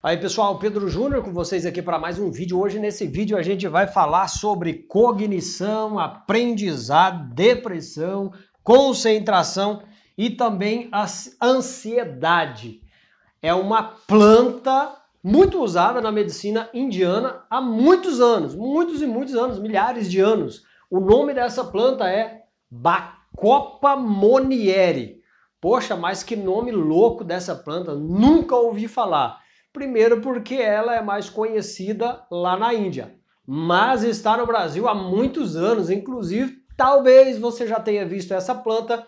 Aí pessoal, Pedro Júnior com vocês aqui para mais um vídeo. Hoje nesse vídeo a gente vai falar sobre cognição, aprendizado, depressão, concentração e também a ansiedade. É uma planta muito usada na medicina indiana há muitos anos, muitos e muitos anos, milhares de anos. O nome dessa planta é Bacopa monieri. Poxa, mas que nome louco dessa planta, nunca ouvi falar. Primeiro porque ela é mais conhecida lá na Índia, mas está no Brasil há muitos anos, inclusive talvez você já tenha visto essa planta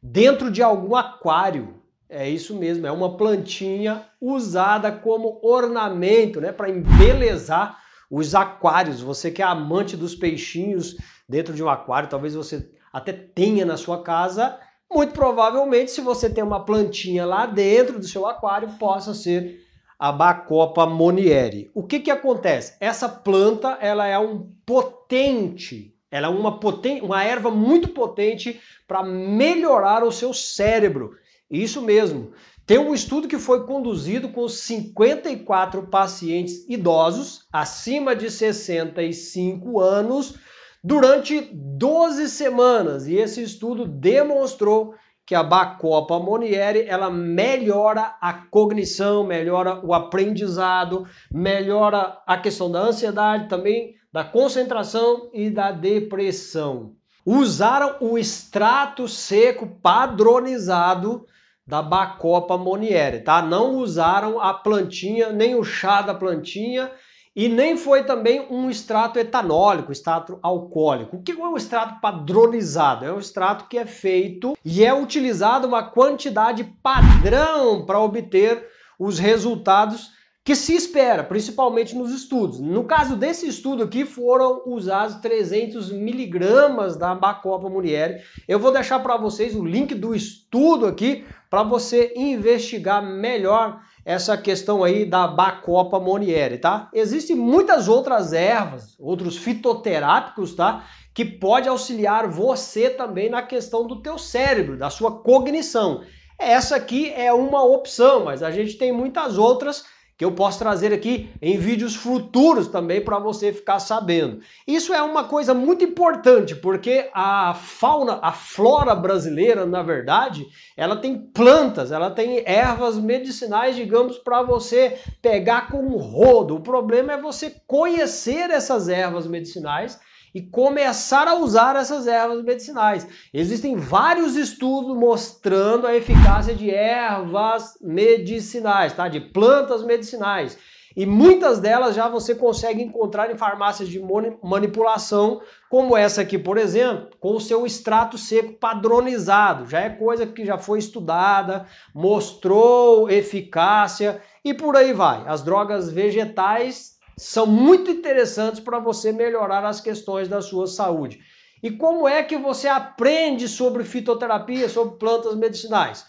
dentro de algum aquário. É isso mesmo, é uma plantinha usada como ornamento, né, para embelezar os aquários. Você que é amante dos peixinhos dentro de um aquário, talvez você até tenha na sua casa, muito provavelmente se você tem uma plantinha lá dentro do seu aquário, possa ser Abacopa monieri. O que que acontece? Essa planta, ela é um potente, ela é uma potente, uma erva muito potente para melhorar o seu cérebro. Isso mesmo. Tem um estudo que foi conduzido com 54 pacientes idosos acima de 65 anos durante 12 semanas e esse estudo demonstrou que a Bacopa Monieri, ela melhora a cognição, melhora o aprendizado, melhora a questão da ansiedade também, da concentração e da depressão. Usaram o extrato seco padronizado da Bacopa Monieri, tá? Não usaram a plantinha, nem o chá da plantinha e nem foi também um extrato etanólico, extrato alcoólico. O que é um extrato padronizado? É um extrato que é feito e é utilizado uma quantidade padrão para obter os resultados que se espera, principalmente nos estudos. No caso desse estudo aqui, foram usados 300 miligramas da Bacopa Munieri. Eu vou deixar para vocês o link do estudo aqui para você investigar melhor essa questão aí da Bacopa monieri, tá? Existem muitas outras ervas, outros fitoterápicos, tá? Que pode auxiliar você também na questão do teu cérebro, da sua cognição. Essa aqui é uma opção, mas a gente tem muitas outras que eu posso trazer aqui em vídeos futuros também para você ficar sabendo. Isso é uma coisa muito importante, porque a fauna, a flora brasileira, na verdade, ela tem plantas, ela tem ervas medicinais, digamos, para você pegar com um rodo. O problema é você conhecer essas ervas medicinais e começar a usar essas ervas medicinais. Existem vários estudos mostrando a eficácia de ervas medicinais, tá? De plantas medicinais. E muitas delas já você consegue encontrar em farmácias de manipulação, como essa aqui, por exemplo, com o seu extrato seco padronizado. Já é coisa que já foi estudada, mostrou eficácia e por aí vai. As drogas vegetais são muito interessantes para você melhorar as questões da sua saúde. E como é que você aprende sobre fitoterapia, sobre plantas medicinais?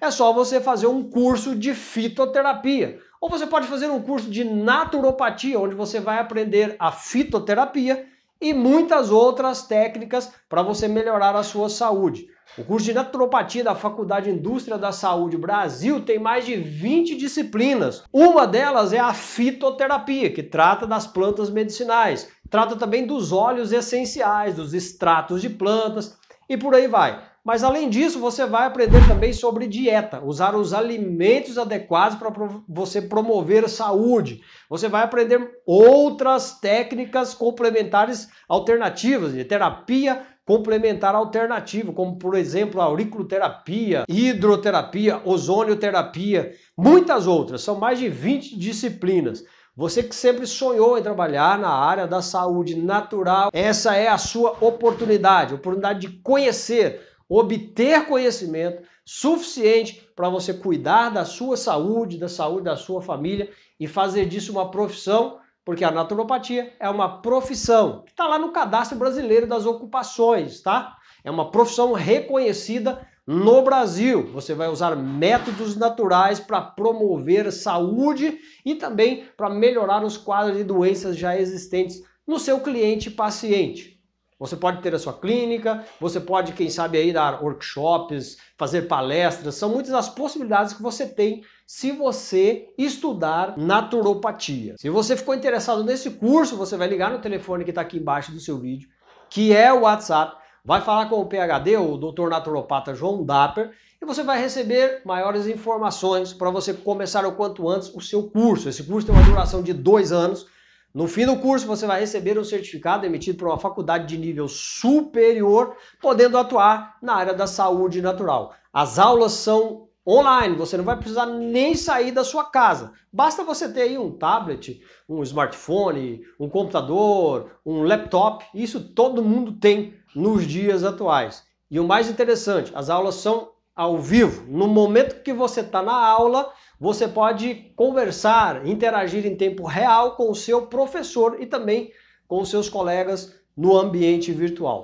É só você fazer um curso de fitoterapia. Ou você pode fazer um curso de naturopatia, onde você vai aprender a fitoterapia e muitas outras técnicas para você melhorar a sua saúde. O curso de naturopatia da Faculdade Indústria da Saúde Brasil tem mais de 20 disciplinas. Uma delas é a fitoterapia, que trata das plantas medicinais, trata também dos óleos essenciais, dos extratos de plantas e por aí vai. Mas além disso, você vai aprender também sobre dieta, usar os alimentos adequados para você promover saúde. Você vai aprender outras técnicas complementares alternativas de terapia complementar alternativo, como por exemplo auriculoterapia, hidroterapia, ozonioterapia, muitas outras, são mais de 20 disciplinas. Você que sempre sonhou em trabalhar na área da saúde natural, essa é a sua oportunidade, oportunidade de conhecer, obter conhecimento suficiente para você cuidar da sua saúde, da saúde da sua família e fazer disso uma profissão porque a naturopatia é uma profissão que está lá no cadastro brasileiro das ocupações, tá? É uma profissão reconhecida no Brasil. Você vai usar métodos naturais para promover saúde e também para melhorar os quadros de doenças já existentes no seu cliente paciente. Você pode ter a sua clínica, você pode, quem sabe, aí dar workshops, fazer palestras. São muitas as possibilidades que você tem se você estudar naturopatia. Se você ficou interessado nesse curso, você vai ligar no telefone que está aqui embaixo do seu vídeo, que é o WhatsApp. Vai falar com o PHD, o Dr. Naturopata João Dapper, e você vai receber maiores informações para você começar o quanto antes o seu curso. Esse curso tem uma duração de dois anos. No fim do curso, você vai receber um certificado emitido por uma faculdade de nível superior, podendo atuar na área da saúde natural. As aulas são online, você não vai precisar nem sair da sua casa. Basta você ter aí um tablet, um smartphone, um computador, um laptop. Isso todo mundo tem nos dias atuais. E o mais interessante, as aulas são ao vivo. No momento que você está na aula, você pode conversar, interagir em tempo real com o seu professor e também com os seus colegas no ambiente virtual.